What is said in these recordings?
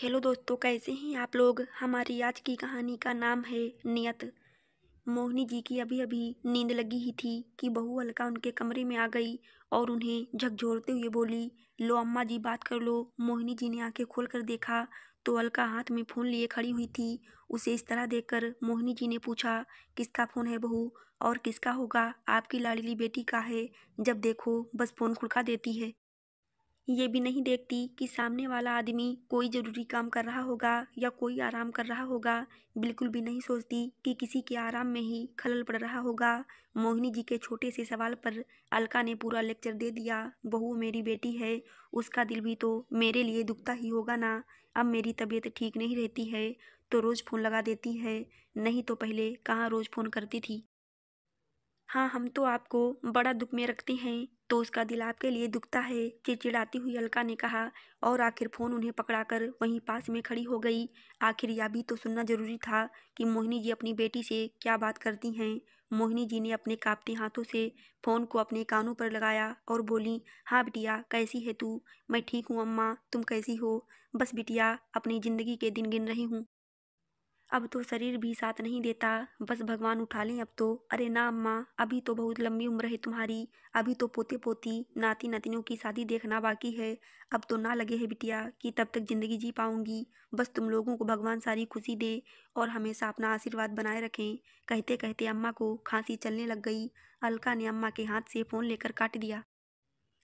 hello दोस्तों कैसे हैं आप लोग हमारी आज की कहानी का नाम है नियत मोहिनी जी की अभी अभी नींद लगी ही थी कि बहू अलका उनके कमरे में आ गई और उन्हें झकझोरते हुए बोली लो अम्मा जी बात कर लो मोहिनी जी ने आंखें खोल कर देखा तो अलका हाथ में फ़ोन लिए खड़ी हुई थी उसे इस तरह देखकर मोहिनी जी ने पूछा किसका फ़ोन है बहू और किसका होगा आपकी लाडली बेटी का है जब देखो बस फ़ोन खुड़का देती है ये भी नहीं देखती कि सामने वाला आदमी कोई ज़रूरी काम कर रहा होगा या कोई आराम कर रहा होगा बिल्कुल भी नहीं सोचती कि किसी के आराम में ही खलल पड़ रहा होगा मोहिनी जी के छोटे से सवाल पर अलका ने पूरा लेक्चर दे दिया बहू मेरी बेटी है उसका दिल भी तो मेरे लिए दुखता ही होगा ना अब मेरी तबीयत ठीक नहीं रहती है तो रोज़ फ़ोन लगा देती है नहीं तो पहले कहाँ रोज़ फ़ोन करती थी हाँ हम तो आपको बड़ा दुख में रखते हैं तो उसका दिल आपके लिए दुखता है चिड़चिड़ाती हुई अलका ने कहा और आखिर फ़ोन उन्हें पकड़ाकर वहीं पास में खड़ी हो गई आखिर यह भी तो सुनना जरूरी था कि मोहिनी जी अपनी बेटी से क्या बात करती हैं मोहिनी जी ने अपने कांपते हाथों से फ़ोन को अपने कानों पर लगाया और बोली हाँ बिटिया कैसी है तू मैं ठीक हूँ अम्मा तुम कैसी हो बस बिटिया अपनी ज़िंदगी के दिन गिन रही हूँ अब तो शरीर भी साथ नहीं देता बस भगवान उठा लें अब तो अरे ना अम्मा अभी तो बहुत लंबी उम्र है तुम्हारी अभी तो पोते पोती नाती नातिनों की शादी देखना बाकी है अब तो ना लगे है बिटिया कि तब तक ज़िंदगी जी पाऊँगी बस तुम लोगों को भगवान सारी खुशी दे और हमेशा अपना आशीर्वाद बनाए रखें कहते कहते अम्मा को खांसी चलने लग गई अलका ने अम्मा के हाथ से फ़ोन लेकर काट दिया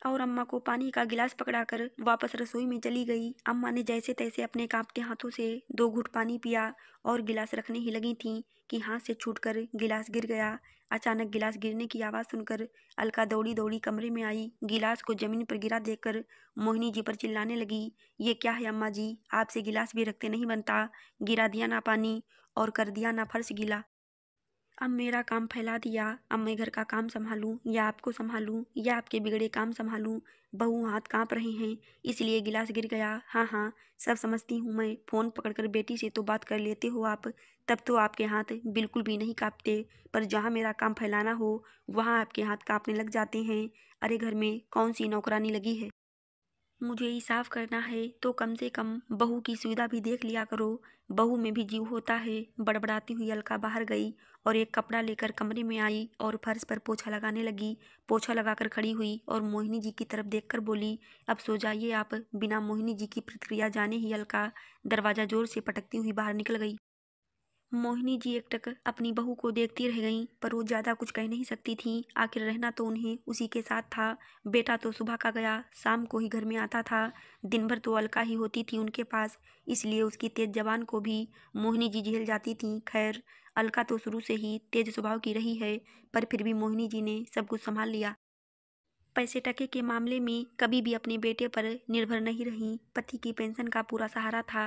और अम्मा को पानी का गिलास पकड़ाकर वापस रसोई में चली गई अम्मा ने जैसे तैसे अपने कांपते हाथों से दो घुट पानी पिया और गिलास रखने ही लगी थीं कि हाथ से छूटकर गिलास गिर गया अचानक गिलास गिरने की आवाज़ सुनकर अलका दौड़ी दौड़ी कमरे में आई गिलास को ज़मीन पर गिरा देखकर मोहिनी जी पर चिल्लाने लगी ये क्या है अम्मा जी आपसे गिलास भी रखते नहीं बनता गिरा दिया ना पानी और कर दिया ना फर्श गिला अब मेरा काम फैला दिया अब मैं घर का काम संभालूं या आपको संभालूं या आपके बिगड़े काम संभालूं बहू हाथ कांप रहे हैं इसलिए गिलास गिर गया हाँ हाँ सब समझती हूँ मैं फ़ोन पकड़कर बेटी से तो बात कर लेते हो आप तब तो आपके हाथ बिल्कुल भी नहीं कांपते पर जहाँ मेरा काम फैलाना हो वहाँ आपके हाथ कांपने लग जाते हैं अरे घर में कौन सी नौकरानी लगी है मुझे ये साफ करना है तो कम से कम बहू की सुविधा भी देख लिया करो बहू में भी जीव होता है बड़बड़ाती हुई अलका बाहर गई और एक कपड़ा लेकर कमरे में आई और फर्श पर पोछा लगाने लगी पोछा लगाकर खड़ी हुई और मोहिनी जी की तरफ देखकर बोली अब सो जाइए आप बिना मोहिनी जी की प्रतिक्रिया जाने ही अलका दरवाज़ा जोर से पटकती हुई बाहर निकल गई मोहिनी जी एकटक अपनी बहू को देखती रह गईं पर वो ज्यादा कुछ कह नहीं सकती थीं आखिर रहना तो उन्हें उसी के साथ था बेटा तो सुबह का गया शाम को ही घर में आता था दिन भर तो अलका ही होती थी उनके पास इसलिए उसकी तेज जवान को भी मोहिनी जी झेल जाती थीं खैर अलका तो शुरू से ही तेज स्वभाव की रही है पर फिर भी मोहिनी जी ने सब कुछ संभाल लिया पैसे टके के मामले में कभी भी अपने बेटे पर निर्भर नहीं रहीं पति की पेंशन का पूरा सहारा था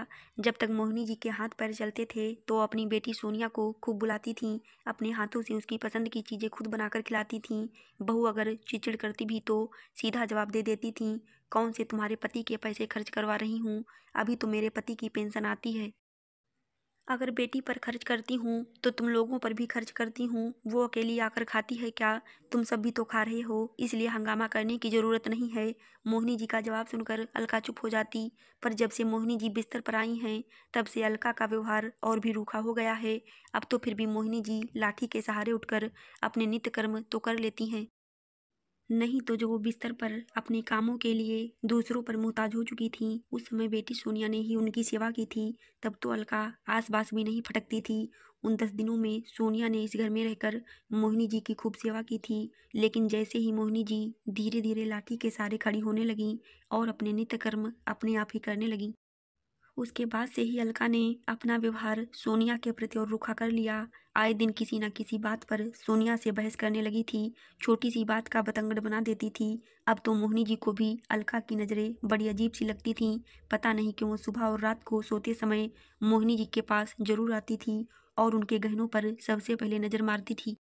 जब तक मोहिनी जी के हाथ पैर चलते थे तो अपनी बेटी सोनिया को खूब बुलाती थीं अपने हाथों से उसकी पसंद की चीज़ें खुद बनाकर खिलाती थीं बहू अगर चिड़चिड़ करती भी तो सीधा जवाब दे देती थीं कौन से तुम्हारे पति के पैसे खर्च करवा रही हूँ अभी तो मेरे पति की पेंशन आती है अगर बेटी पर खर्च करती हूँ तो तुम लोगों पर भी खर्च करती हूँ वो अकेली आकर खाती है क्या तुम सब भी तो खा रहे हो इसलिए हंगामा करने की ज़रूरत नहीं है मोहिनी जी का जवाब सुनकर अलका चुप हो जाती पर जब से मोहिनी जी बिस्तर पर आई हैं तब से अलका का व्यवहार और भी रूखा हो गया है अब तो फिर भी मोहिनी जी लाठी के सहारे उठकर अपने नित्य कर्म तो कर लेती हैं नहीं तो जो वो बिस्तर पर अपने कामों के लिए दूसरों पर मोहताज हो चुकी थी उस समय बेटी सोनिया ने ही उनकी सेवा की थी तब तो अलका आस पास भी नहीं फटकती थी उन दस दिनों में सोनिया ने इस घर में रहकर मोहिनी जी की खूब सेवा की थी लेकिन जैसे ही मोहिनी जी धीरे धीरे लाठी के सारे खड़ी होने लगी और अपने नित्य कर्म अपने आप ही करने लगी उसके बाद से ही अलका ने अपना व्यवहार सोनिया के प्रति और रूखा कर लिया आए दिन किसी न किसी बात पर सोनिया से बहस करने लगी थी छोटी सी बात का बतंगड़ बना देती थी अब तो मोहिनी जी को भी अलका की नज़रें बड़ी अजीब सी लगती थीं पता नहीं क्यों सुबह और रात को सोते समय मोहिनी जी के पास जरूर आती थी और उनके गहनों पर सबसे पहले नज़र मारती थी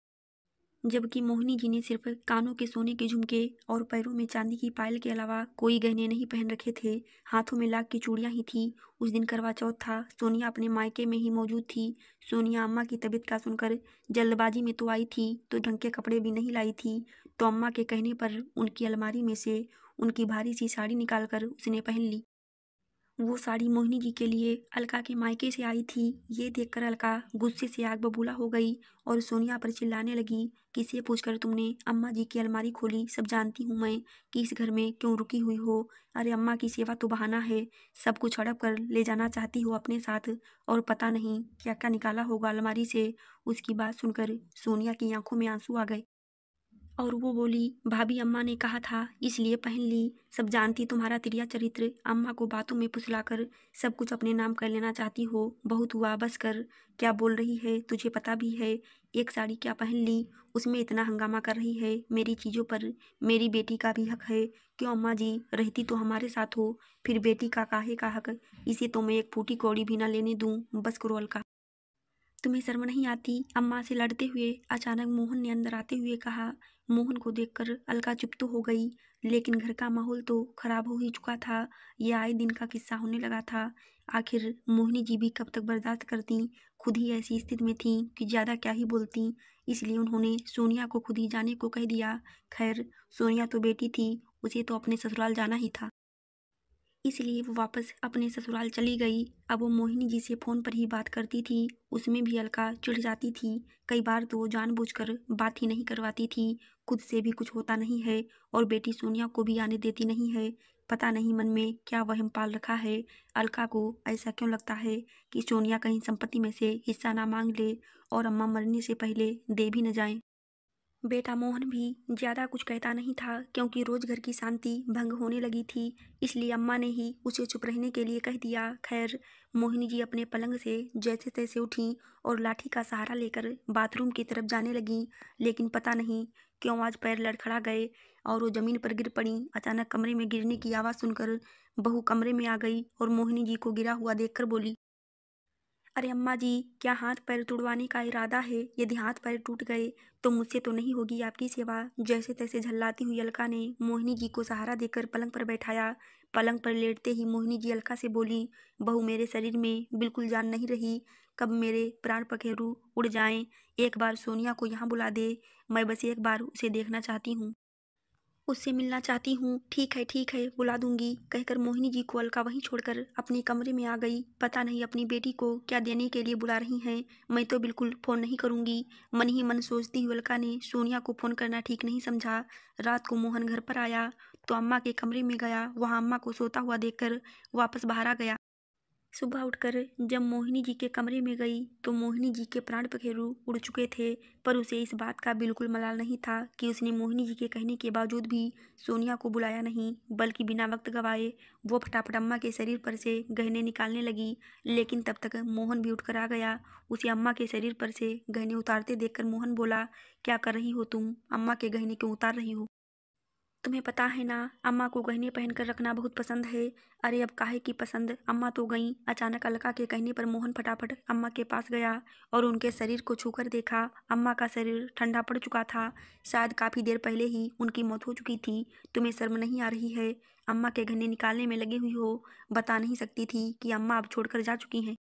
जबकि मोहिनी जी ने सिर्फ कानों के सोने के झुमके और पैरों में चांदी की पायल के अलावा कोई गहने नहीं पहन रखे थे हाथों में लाख की चूड़ियाँ ही थी उस दिन करवा चौथ था सोनिया अपने मायके में ही मौजूद थी सोनिया अम्मा की तबीयत का सुनकर जल्दबाजी में तो आई थी तो ढंग के कपड़े भी नहीं लाई थी तो अम्मा के कहने पर उनकी अलमारी में से उनकी भारी सी साड़ी निकालकर उसने पहन ली वो साड़ी मोहिनी जी के लिए अलका के मायके से आई थी ये देखकर अलका गुस्से से आग बबूला हो गई और सोनिया पर चिल्लाने लगी किसे पूछकर तुमने अम्मा जी की अलमारी खोली सब जानती हूँ मैं कि इस घर में क्यों रुकी हुई हो अरे अम्मा की सेवा तो बहाना है सब कुछ हड़प कर ले जाना चाहती हो अपने साथ और पता नहीं क्या क्या निकाला होगा अलमारी से उसकी बात सुनकर सोनिया की आंखों में आंसू आ गए और वो बोली भाभी अम्मा ने कहा था इसलिए पहन ली सब जानती तुम्हारा त्रिया चरित्र अम्मा को बातों में फुसलाकर सब कुछ अपने नाम कर लेना चाहती हो बहुत हुआ बस कर क्या बोल रही है तुझे पता भी है एक साड़ी क्या पहन ली उसमें इतना हंगामा कर रही है मेरी चीज़ों पर मेरी बेटी का भी हक है क्यों अम्मा जी रहती तो हमारे साथ हो फिर बेटी का काहे का हक इसे तो मैं एक फूटी कौड़ी भी ना लेने दूँ बस क्रोल का तुम्हें शर्म नहीं आती अम्मा से लड़ते हुए अचानक मोहन ने अंदर आते हुए कहा मोहन को देखकर अलका चुप तो हो गई लेकिन घर का माहौल तो खराब हो ही चुका था यह आए दिन का किस्सा होने लगा था आखिर मोहिनी जी भी कब तक बर्दाश्त करती खुद ही ऐसी स्थिति में थी कि ज़्यादा क्या ही बोलती इसलिए उन्होंने सोनिया को खुद ही जाने को कह दिया खैर सोनिया तो बेटी थी उसे तो अपने ससुराल जाना ही था इसलिए वो वापस अपने ससुराल चली गई अब वो मोहिनी जी से फ़ोन पर ही बात करती थी उसमें भी अलका चिढ़ जाती थी कई बार तो जानबूझकर बात ही नहीं करवाती थी खुद से भी कुछ होता नहीं है और बेटी सोनिया को भी आने देती नहीं है पता नहीं मन में क्या वहम पाल रखा है अलका को ऐसा क्यों लगता है कि सोनिया कहीं संपत्ति में से हिस्सा ना मांग ले और अम्मा मरने से पहले दे भी न जाएं बेटा मोहन भी ज्यादा कुछ कहता नहीं था क्योंकि रोज घर की शांति भंग होने लगी थी इसलिए अम्मा ने ही उसे चुप रहने के लिए कह दिया खैर मोहिनी जी अपने पलंग से जैसे तैसे उठी और लाठी का सहारा लेकर बाथरूम की तरफ जाने लगी लेकिन पता नहीं क्यों आज पैर लड़खड़ा गए और वो ज़मीन पर गिर पड़ी अचानक कमरे में गिरने की आवाज़ सुनकर बहू कमरे में आ गई और मोहिनी जी को गिरा हुआ देख बोली अरे अम्मा जी क्या हाथ पैर टुड़वाने का इरादा है यदि हाथ पैर टूट गए तो मुझसे तो नहीं होगी आपकी सेवा जैसे तैसे झल्लाती हुई अलका ने मोहिनी जी को सहारा देकर पलंग पर बैठाया पलंग पर लेटते ही मोहिनी जी अलका से बोली बहू मेरे शरीर में बिल्कुल जान नहीं रही कब मेरे प्राण पखेरु उड़ जाएं एक बार सोनिया को यहाँ बुला दे मैं बस एक बार उसे देखना चाहती हूँ उससे मिलना चाहती हूँ ठीक है ठीक है बुला दूंगी कहकर मोहिनी जी को अलका वहीं छोड़कर अपने कमरे में आ गई पता नहीं अपनी बेटी को क्या देने के लिए बुला रही हैं मैं तो बिल्कुल फ़ोन नहीं करूंगी मन ही मन सोचती हुई अलका ने सोनिया को फ़ोन करना ठीक नहीं समझा रात को मोहन घर पर आया तो अम्मा के कमरे में गया वहाँ अम्मा को सोता हुआ देख वापस बाहर आ गया सुबह उठकर जब मोहिनी जी के कमरे में गई तो मोहिनी जी के प्राण पखेरु उड़ चुके थे पर उसे इस बात का बिल्कुल मलाल नहीं था कि उसने मोहिनी जी के कहने के बावजूद भी सोनिया को बुलाया नहीं बल्कि बिना वक्त गवाए वो फटाफट अम्मा के शरीर पर से गहने निकालने लगी लेकिन तब तक मोहन भी उठकर आ गया उसे अम्मा के शरीर पर से गहने उतारते देखकर मोहन बोला क्या कर रही हो तुम अम्मा के गहने क्यों उतार रही हो तुम्हें पता है ना अम्मा को गहने पहनकर रखना बहुत पसंद है अरे अब काहे की पसंद अम्मा तो गईं अचानक अलका के कहने पर मोहन फटाफट अम्मा के पास गया और उनके शरीर को छूकर देखा अम्मा का शरीर ठंडा पड़ चुका था शायद काफ़ी देर पहले ही उनकी मौत हो चुकी थी तुम्हें शर्म नहीं आ रही है अम्मा के गहने निकालने में लगी हुई हो बता नहीं सकती थी कि अम्मा अब छोड़कर जा चुकी हैं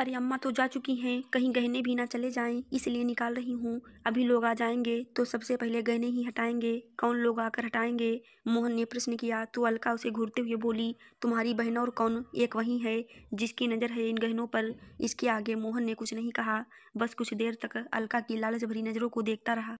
अरे अम्मा तो जा चुकी हैं कहीं गहने भी ना चले जाएं इसलिए निकाल रही हूँ अभी लोग आ जाएंगे तो सबसे पहले गहने ही हटाएंगे कौन लोग आकर हटाएंगे मोहन ने प्रश्न किया तो अलका उसे घूरते हुए बोली तुम्हारी बहन और कौन एक वही है जिसकी नज़र है इन गहनों पर इसके आगे मोहन ने कुछ नहीं कहा बस कुछ देर तक अलका की लालच भरी नज़रों को देखता रहा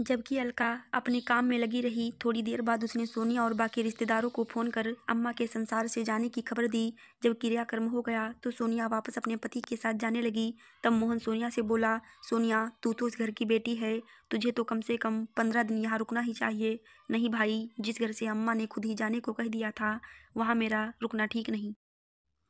जबकि अलका अपने काम में लगी रही थोड़ी देर बाद उसने सोनिया और बाकी रिश्तेदारों को फ़ोन कर अम्मा के संसार से जाने की खबर दी जब क्रियाकर्म हो गया तो सोनिया वापस अपने पति के साथ जाने लगी तब मोहन सोनिया से बोला सोनिया तू तो उस घर की बेटी है तुझे तो कम से कम पंद्रह दिन यहाँ रुकना ही चाहिए नहीं भाई जिस घर से अम्मा ने खुद ही जाने को कह दिया था वहाँ मेरा रुकना ठीक नहीं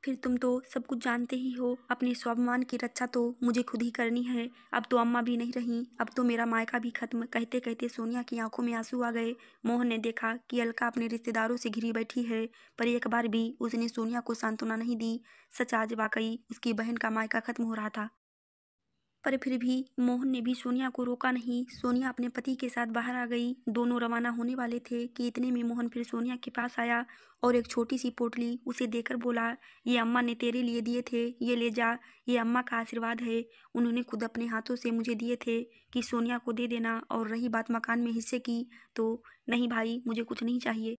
फिर तुम तो सब कुछ जानते ही हो अपने स्वाभिमान की रक्षा तो मुझे खुद ही करनी है अब तो अम्मा भी नहीं रहीं अब तो मेरा मायका भी खत्म कहते कहते सोनिया की आंखों में आंसू आ गए मोहन ने देखा कि अलका अपने रिश्तेदारों से घिरी बैठी है पर एक बार भी उसने सोनिया को सांत्वना नहीं दी सच आज वाकई उसकी बहन का मायका खत्म हो रहा था पर फिर भी मोहन ने भी सोनिया को रोका नहीं सोनिया अपने पति के साथ बाहर आ गई दोनों रवाना होने वाले थे कि इतने में मोहन फिर सोनिया के पास आया और एक छोटी सी पोटली उसे देकर बोला ये अम्मा ने तेरे लिए दिए थे ये ले जा ये अम्मा का आशीर्वाद है उन्होंने खुद अपने हाथों से मुझे दिए थे कि सोनिया को दे देना और रही बात मकान में हिस्से की तो नहीं भाई मुझे कुछ नहीं चाहिए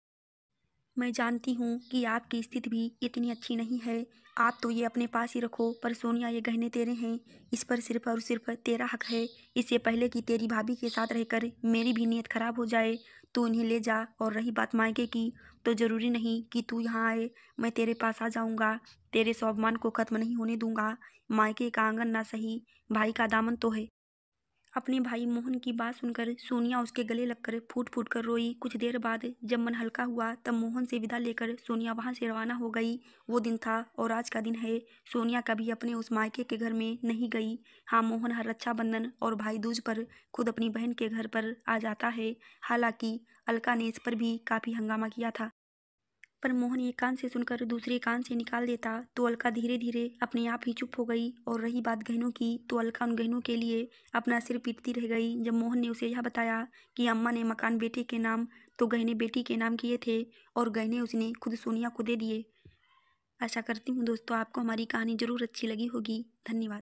मैं जानती हूँ कि आपकी स्थिति भी इतनी अच्छी नहीं है आप तो ये अपने पास ही रखो पर सोनिया ये गहने तेरे हैं इस पर सिर्फ और सिर्फ तेरा हक है इससे पहले कि तेरी भाभी के साथ रहकर मेरी भी नीयत खराब हो जाए तू इन्हें ले जा और रही बात मायके की तो ज़रूरी नहीं कि तू यहाँ आए मैं तेरे पास आ जाऊँगा तेरे स्वाभिमान को खत्म नहीं होने दूँगा मायके का आंगन ना सही भाई का दामन तो है अपने भाई मोहन की बात सुनकर सोनिया उसके गले लगकर फूट फूट कर रोई कुछ देर बाद जब मन हल्का हुआ तब मोहन से विदा लेकर सोनिया वहाँ से रवाना हो गई वो दिन था और आज का दिन है सोनिया कभी अपने उस मायके के घर में नहीं गई हाँ मोहन हर रक्षाबंधन और भाई दूज पर खुद अपनी बहन के घर पर आ जाता है हालांकि अलका ने इस पर भी काफ़ी हंगामा किया था पर मोहन एक कान से सुनकर दूसरे कान से निकाल देता तो अलका धीरे धीरे अपने आप ही चुप हो गई और रही बात गहनों की तो अलका उन गहनों के लिए अपना सिर पीटती रह गई जब मोहन ने उसे यह बताया कि अम्मा ने मकान बेटे के नाम तो गहने बेटी के नाम किए थे और गहने उसने खुद सोनिया को दे दिए आशा करती हूँ दोस्तों आपको हमारी कहानी ज़रूर अच्छी लगी होगी धन्यवाद